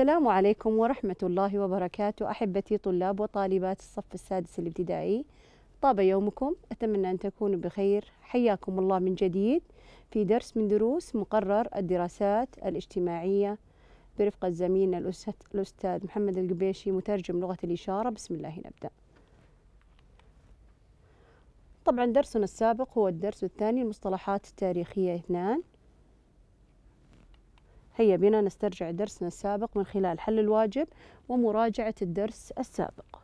السلام عليكم ورحمة الله وبركاته أحبتي طلاب وطالبات الصف السادس الابتدائي طاب يومكم أتمنى أن تكونوا بخير حياكم الله من جديد في درس من دروس مقرر الدراسات الاجتماعية برفقة زميلنا الأستاذ محمد القبيشي مترجم لغة الإشارة بسم الله نبدأ طبعا درسنا السابق هو الدرس الثاني المصطلحات التاريخية اثنان هيا بنا نسترجع درسنا السابق من خلال حل الواجب ومراجعة الدرس السابق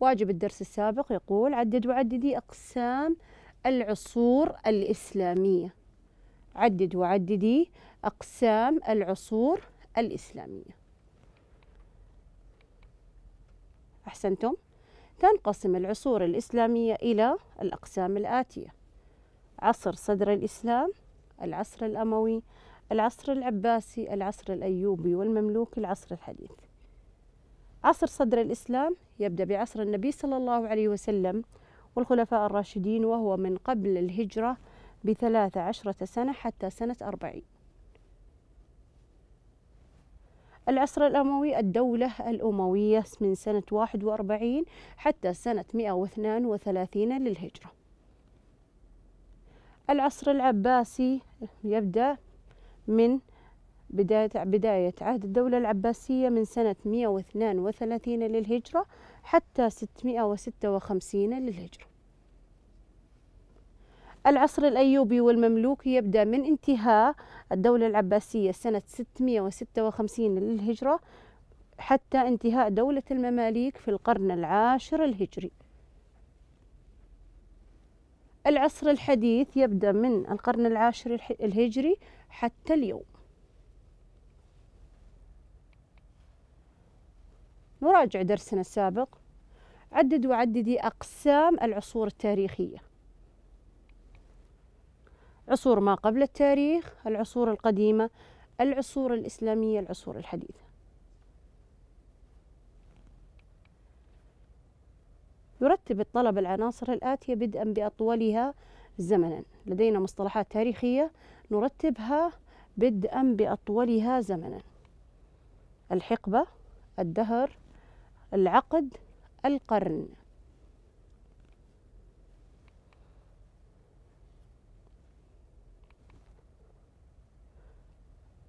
واجب الدرس السابق يقول عدد وعددي أقسام العصور الإسلامية عدد وعددي أقسام العصور الإسلامية أحسنتم تنقسم العصور الإسلامية إلى الأقسام الآتية عصر صدر الإسلام العصر الأموي العصر العباسي العصر الأيوبي والمملوكي العصر الحديث عصر صدر الإسلام يبدأ بعصر النبي صلى الله عليه وسلم والخلفاء الراشدين وهو من قبل الهجرة بثلاثة عشرة سنة حتى سنة أربعين العصر الأموي الدولة الأموية من سنة واحد وأربعين حتى سنة مئة وثلاثين للهجرة العصر العباسي يبدأ من بداية بداية عهد الدولة العباسية من سنة 132 للهجرة حتى 656 للهجرة العصر الأيوبي والمملوكي يبدأ من انتهاء الدولة العباسية سنة 656 للهجرة حتى انتهاء دولة المماليك في القرن العاشر الهجري العصر الحديث يبدأ من القرن العاشر الهجري حتى اليوم نراجع درسنا السابق عدد وعددي أقسام العصور التاريخية عصور ما قبل التاريخ العصور القديمة العصور الإسلامية العصور الحديثة يرتب الطلب العناصر الآتية بدءا بأطولها زمنا لدينا مصطلحات تاريخية نرتبها بدءا بأطولها زمنا الحقبة الدهر العقد القرن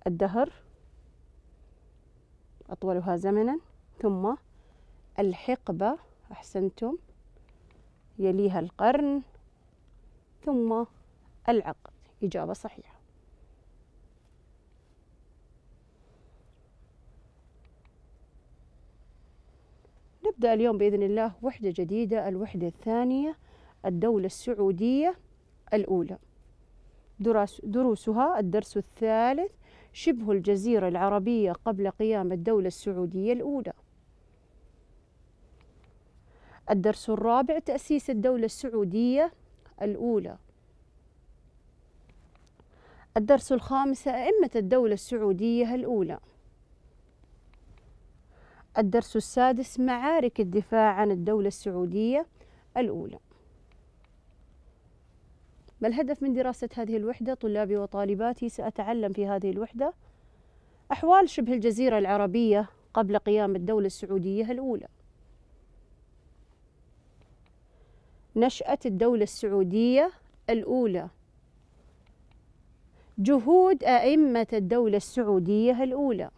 الدهر أطولها زمنا ثم الحقبة أحسنتم يليها القرن ثم العقد إجابة صحيحة نبدأ اليوم بإذن الله وحدة جديدة الوحدة الثانية الدولة السعودية الأولى دراس دروسها الدرس الثالث شبه الجزيرة العربية قبل قيام الدولة السعودية الأولى الدرس الرابع تأسيس الدولة السعودية الأولى الدرس الخامس أئمة الدولة السعودية الأولى الدرس السادس معارك الدفاع عن الدولة السعودية الأولى ما الهدف من دراسة هذه الوحدة طلابي وطالباتي سأتعلم في هذه الوحدة أحوال شبه الجزيرة العربية قبل قيام الدولة السعودية الأولى نشأة الدولة السعودية الأولى جهود أئمة الدولة السعودية الأولى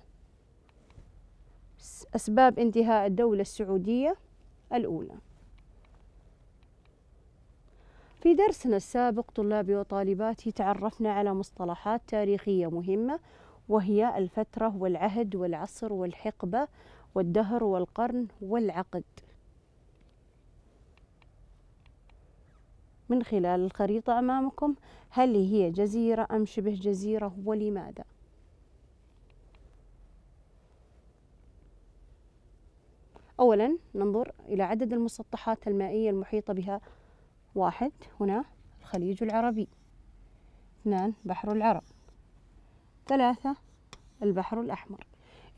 أسباب انتهاء الدولة السعودية الأولى في درسنا السابق طلابي وطالباتي تعرفنا على مصطلحات تاريخية مهمة وهي الفترة والعهد والعصر والحقبة والدهر والقرن والعقد من خلال الخريطة أمامكم هل هي جزيرة أم شبه جزيرة ولماذا؟ أولا ننظر إلى عدد المسطحات المائية المحيطة بها واحد هنا الخليج العربي اثنان بحر العرب ثلاثة البحر الأحمر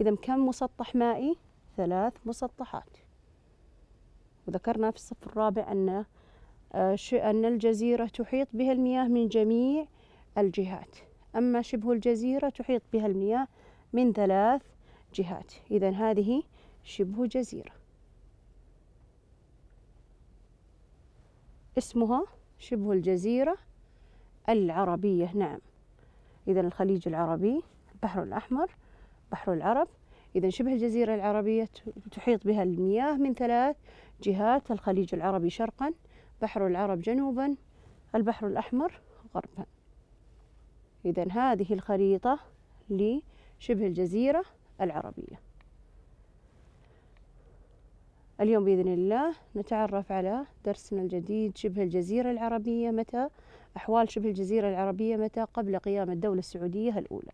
إذا كم مسطح مائي؟ ثلاث مسطحات وذكرنا في الصف الرابع أن آه، أن الجزيرة تحيط بها المياه من جميع الجهات أما شبه الجزيرة تحيط بها المياه من ثلاث جهات إذا هذه شبه جزيرة اسمها شبه الجزيرة العربية نعم إذا الخليج العربي البحر الأحمر بحر العرب إذا شبه الجزيرة العربية تحيط بها المياه من ثلاث جهات الخليج العربي شرقا بحر العرب جنوبا البحر الأحمر غربا إذا هذه الخريطة لشبه الجزيرة العربية اليوم بإذن الله نتعرف على درسنا الجديد شبه الجزيرة العربية متى أحوال شبه الجزيرة العربية متى قبل قيام الدولة السعودية الأولى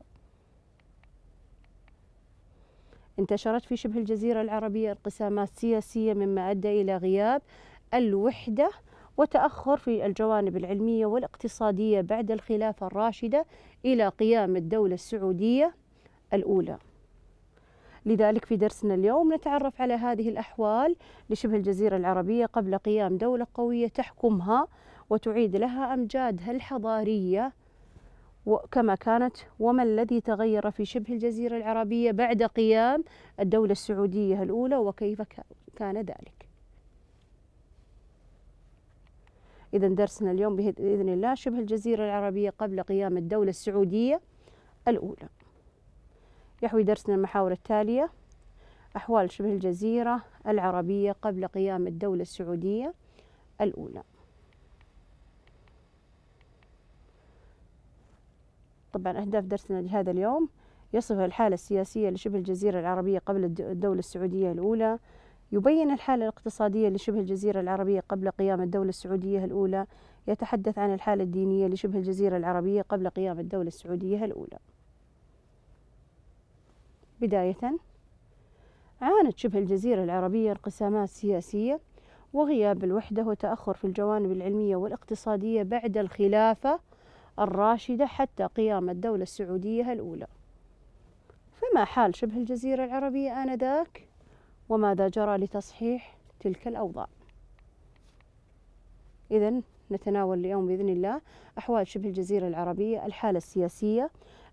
انتشرت في شبه الجزيرة العربية انقسامات سياسية مما أدى إلى غياب الوحدة وتأخر في الجوانب العلمية والاقتصادية بعد الخلافة الراشدة إلى قيام الدولة السعودية الأولى لذلك في درسنا اليوم نتعرف على هذه الأحوال لشبه الجزيرة العربية قبل قيام دولة قوية تحكمها وتعيد لها أمجادها الحضارية كما كانت وما الذي تغير في شبه الجزيرة العربية بعد قيام الدولة السعودية الأولى وكيف كان ذلك إذا درسنا اليوم بإذن الله شبه الجزيرة العربية قبل قيام الدولة السعودية الأولى يحوي درسنا المحاور التالية أحوال شبه الجزيرة العربية قبل قيام الدولة السعودية الأولى طبعا أهداف درسنا لهذا اليوم يصف الحالة السياسية لشبه الجزيرة العربية قبل الدولة السعودية الأولى يبين الحالة الاقتصادية لشبه الجزيرة العربية قبل قيام الدولة السعودية الأولى يتحدث عن الحالة الدينية لشبه الجزيرة العربية قبل قيام الدولة السعودية الأولى بداية عانت شبه الجزيرة العربية انقسامات سياسية وغياب الوحدة وتأخر في الجوانب العلمية والاقتصادية بعد الخلافة الراشدة حتى قيام الدولة السعودية الأولى فما حال شبه الجزيرة العربية آنذاك؟ وماذا جرى لتصحيح تلك الأوضاع إذا نتناول اليوم بإذن الله أحوال شبه الجزيرة العربية الحالة السياسية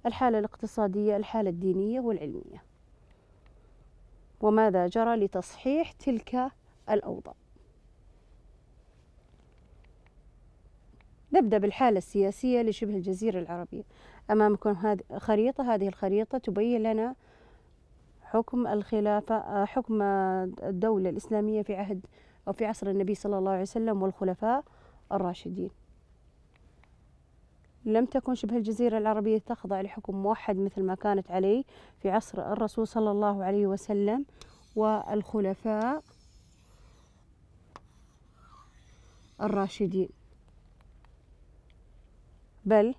الحالة الاقتصادية الحالة الدينية والعلمية وماذا جرى لتصحيح تلك الأوضاع نبدأ بالحالة السياسية لشبه الجزيرة العربية أمامكم هذه خريطة هذه الخريطة تبين لنا حكم الخلافة آه، حكم آه، الدولة الإسلامية في عهد أو في عصر النبي صلى الله عليه وسلم والخلفاء الراشدين لم تكن شبه الجزيرة العربية تخضع لحكم موحد مثل ما كانت عليه في عصر الرسول صلى الله عليه وسلم والخلفاء الراشدين بل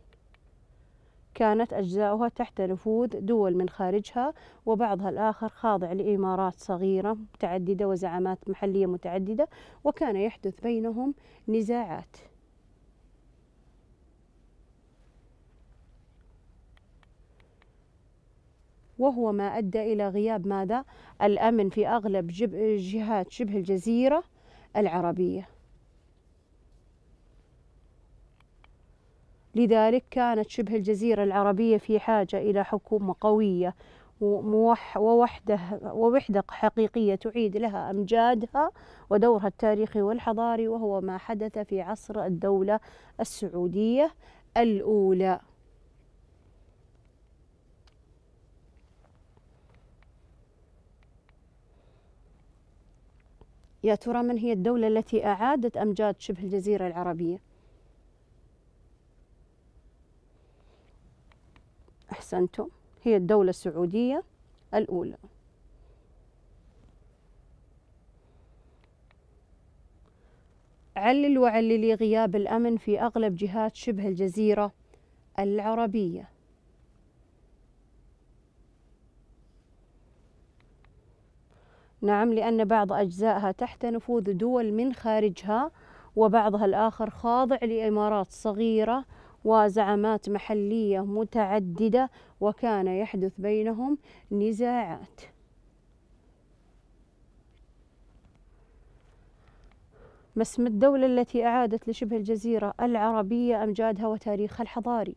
كانت أجزاؤها تحت نفوذ دول من خارجها وبعضها الآخر خاضع لإمارات صغيرة متعددة وزعامات محلية متعددة وكان يحدث بينهم نزاعات وهو ما أدى إلى غياب ماذا؟ الأمن في أغلب جهات شبه الجزيرة العربية لذلك كانت شبه الجزيرة العربية في حاجة إلى حكومة قوية ووحده ووحدة حقيقية تعيد لها أمجادها ودورها التاريخي والحضاري وهو ما حدث في عصر الدولة السعودية الأولى يا ترى من هي الدولة التي أعادت أمجاد شبه الجزيرة العربية؟ أحسنتم هي الدولة السعودية الأولى علل وعللي غياب الأمن في أغلب جهات شبه الجزيرة العربية نعم لأن بعض أجزائها تحت نفوذ دول من خارجها وبعضها الآخر خاضع لإمارات صغيرة وزعامات محلية متعددة وكان يحدث بينهم نزاعات ما اسم الدولة التي أعادت لشبه الجزيرة العربية أمجادها وتاريخها الحضاري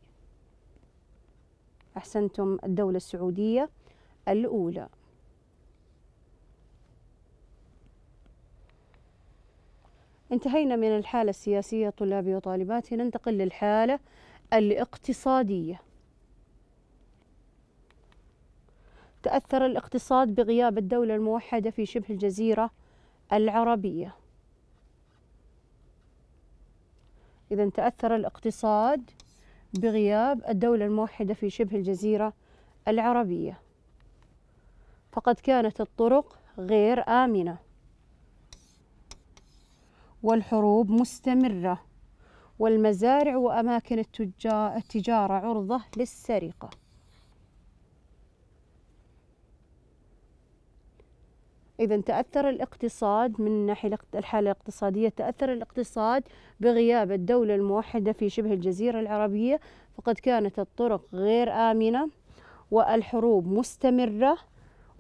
أحسنتم الدولة السعودية الأولى انتهينا من الحالة السياسية طلابي وطالباتي ننتقل للحالة الاقتصادية تأثر الاقتصاد بغياب الدولة الموحدة في شبه الجزيرة العربية إذا تأثر الاقتصاد بغياب الدولة الموحدة في شبه الجزيرة العربية فقد كانت الطرق غير آمنة والحروب مستمرة والمزارع وأماكن التجارة عرضة للسرقة إذا تأثر الاقتصاد من ناحية الحالة الاقتصادية تأثر الاقتصاد بغياب الدولة الموحدة في شبه الجزيرة العربية فقد كانت الطرق غير آمنة والحروب مستمرة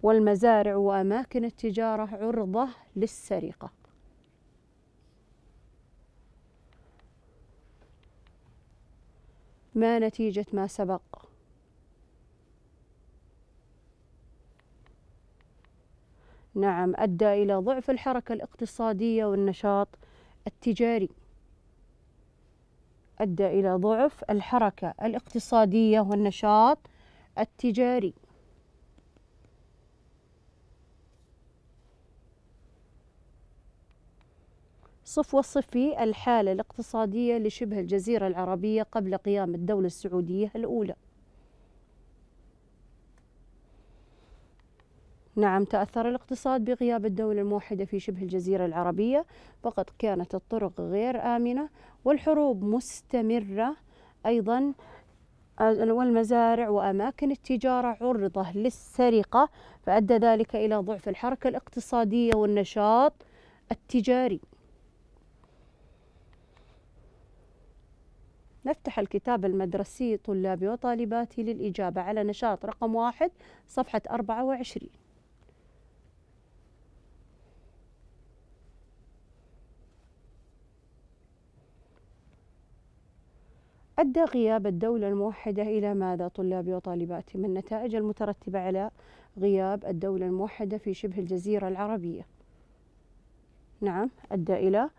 والمزارع وأماكن التجارة عرضة للسرقة ما نتيجة ما سبق نعم أدى إلى ضعف الحركة الاقتصادية والنشاط التجاري أدى إلى ضعف الحركة الاقتصادية والنشاط التجاري صف وصف الحالة الاقتصادية لشبه الجزيرة العربية قبل قيام الدولة السعودية الأولى نعم تأثر الاقتصاد بغياب الدولة الموحدة في شبه الجزيرة العربية فقد كانت الطرق غير آمنة والحروب مستمرة أيضا آه، والمزارع وأماكن التجارة عرضة للسرقة فأدى ذلك إلى ضعف الحركة الاقتصادية والنشاط التجاري نفتح الكتاب المدرسي طلابي وطالباتي للإجابة على نشاط رقم واحد صفحة 24 أدى غياب الدولة الموحدة إلى ماذا طلابي وطالباتي من النتائج المترتبة على غياب الدولة الموحدة في شبه الجزيرة العربية نعم أدى إلى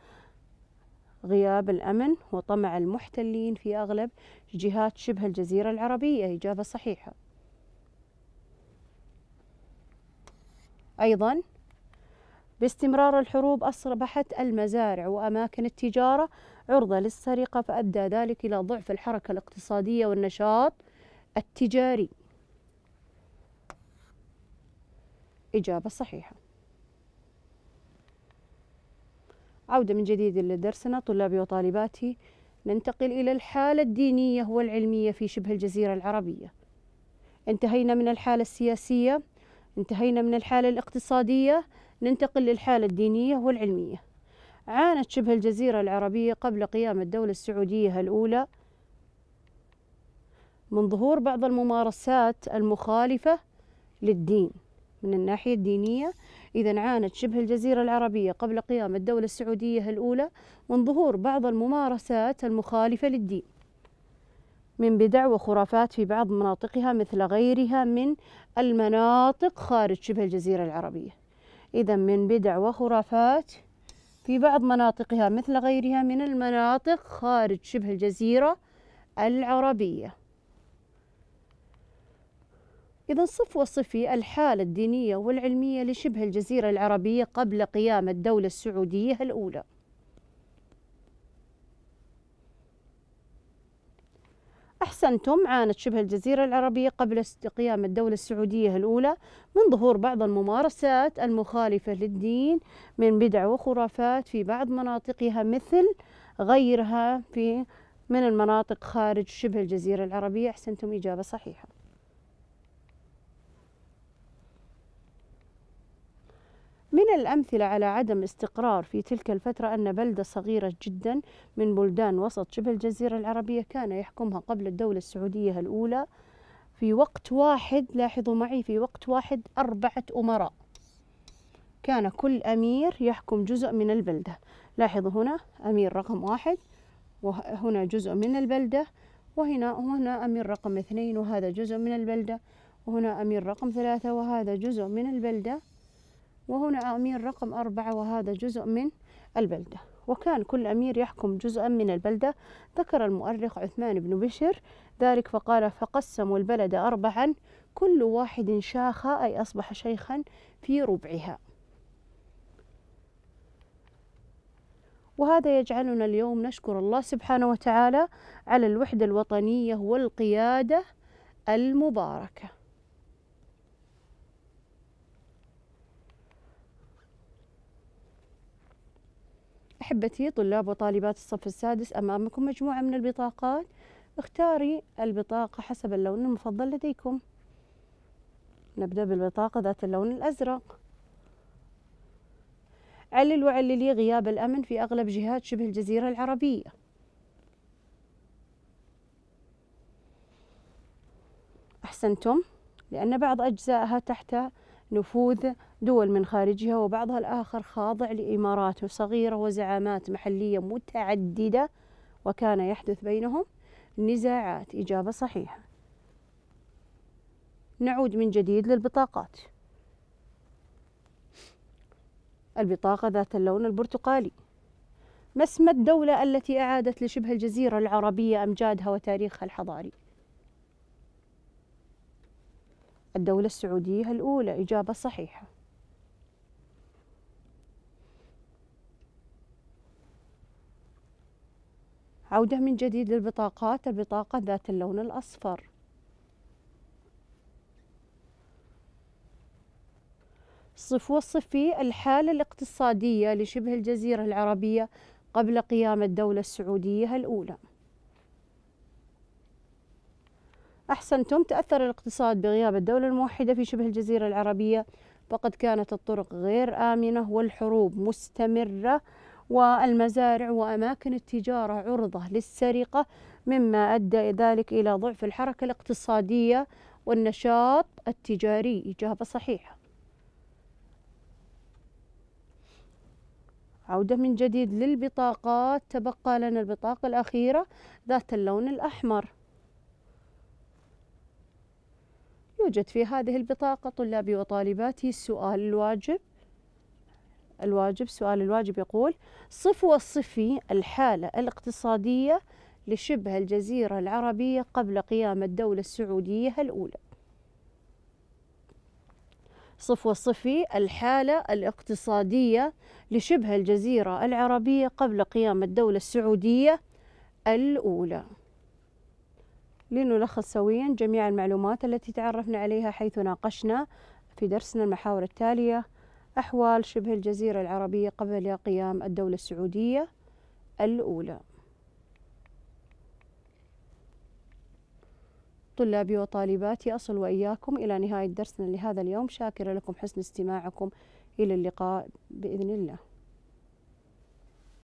غياب الأمن وطمع المحتلين في أغلب جهات شبه الجزيرة العربية إجابة صحيحة أيضا باستمرار الحروب أصبحت المزارع وأماكن التجارة عرضة للسرقة فأدى ذلك إلى ضعف الحركة الاقتصادية والنشاط التجاري إجابة صحيحة عودة من جديد لدرسنا طلابي وطالباتي ننتقل إلى الحالة الدينية والعلمية في شبه الجزيرة العربية انتهينا من الحالة السياسية انتهينا من الحالة الاقتصادية ننتقل للحالة الدينية والعلمية عانت شبه الجزيرة العربية قبل قيام الدولة السعودية الأولى من ظهور بعض الممارسات المخالفة للدين من الناحية الدينية إذا عانت شبه الجزيرة العربية قبل قيام الدولة السعودية الأولى من ظهور بعض الممارسات المخالفة للدين من بدع وخرافات في بعض مناطقها مثل غيرها من المناطق خارج شبه الجزيرة العربية إذا من بدع وخرافات في بعض مناطقها مثل غيرها من المناطق خارج شبه الجزيرة العربية إذا صف وصفي الحالة الدينية والعلمية لشبه الجزيرة العربية قبل قيام الدولة السعودية الأولى أحسنتم عانت شبه الجزيرة العربية قبل قيام الدولة السعودية الأولى من ظهور بعض الممارسات المخالفة للدين من بدع وخرافات في بعض مناطقها مثل غيرها في من المناطق خارج شبه الجزيرة العربية أحسنتم إجابة صحيحة من الأمثلة على عدم استقرار في تلك الفترة أن بلدة صغيرة جدا من بلدان وسط شبه الجزيرة العربية كان يحكمها قبل الدولة السعودية الأولى في وقت واحد لاحظوا معي في وقت واحد أربعة أمراء كان كل أمير يحكم جزء من البلدة لاحظوا هنا أمير رقم واحد وهنا جزء من البلدة وهنا وهنا أمير رقم اثنين وهذا جزء من البلدة وهنا أمير رقم ثلاثة وهذا جزء من البلدة وهنا أمير رقم أربعة وهذا جزء من البلدة وكان كل أمير يحكم جزءا من البلدة ذكر المؤرخ عثمان بن بشر ذلك فقال فقسموا البلد أربعا كل واحد شاخ أي أصبح شيخا في ربعها وهذا يجعلنا اليوم نشكر الله سبحانه وتعالى على الوحدة الوطنية والقيادة المباركة أحبتي طلاب وطالبات الصف السادس أمامكم مجموعة من البطاقات اختاري البطاقة حسب اللون المفضل لديكم نبدأ بالبطاقة ذات اللون الأزرق علل وعللي غياب الأمن في أغلب جهات شبه الجزيرة العربية أحسنتم لأن بعض أجزائها تحت نفوذ دول من خارجها وبعضها الآخر خاضع لإمارات صغيرة وزعامات محلية متعددة وكان يحدث بينهم نزاعات إجابة صحيحة نعود من جديد للبطاقات البطاقة ذات اللون البرتقالي ما اسم الدولة التي أعادت لشبه الجزيرة العربية أمجادها وتاريخها الحضاري؟ الدولة السعودية الأولى إجابة صحيحة عودة من جديد للبطاقات البطاقة ذات اللون الأصفر صف وصفي الحالة الاقتصادية لشبه الجزيرة العربية قبل قيام الدولة السعودية الأولى أحسنتم تأثر الاقتصاد بغياب الدولة الموحدة في شبه الجزيرة العربية فقد كانت الطرق غير آمنة والحروب مستمرة والمزارع وأماكن التجارة عرضة للسرقة مما أدى ذلك إلى ضعف الحركة الاقتصادية والنشاط التجاري إجابة صحيحة عودة من جديد للبطاقات تبقى لنا البطاقة الأخيرة ذات اللون الأحمر يوجد في هذه البطاقة طلابي وطالباتي السؤال الواجب الواجب سؤال الواجب يقول صف وصفي الحالة الاقتصادية لشبه الجزيرة العربية قبل قيام الدولة السعودية الأولى صف وصفي الحالة الاقتصادية لشبه الجزيرة العربية قبل قيام الدولة السعودية الأولى لنلخص سويا جميع المعلومات التي تعرفنا عليها حيث ناقشنا في درسنا المحاور التالية أحوال شبه الجزيرة العربية قبل قيام الدولة السعودية الأولى طلابي وطالباتي أصل وإياكم إلى نهاية درسنا لهذا اليوم شاكرة لكم حسن استماعكم إلى اللقاء بإذن الله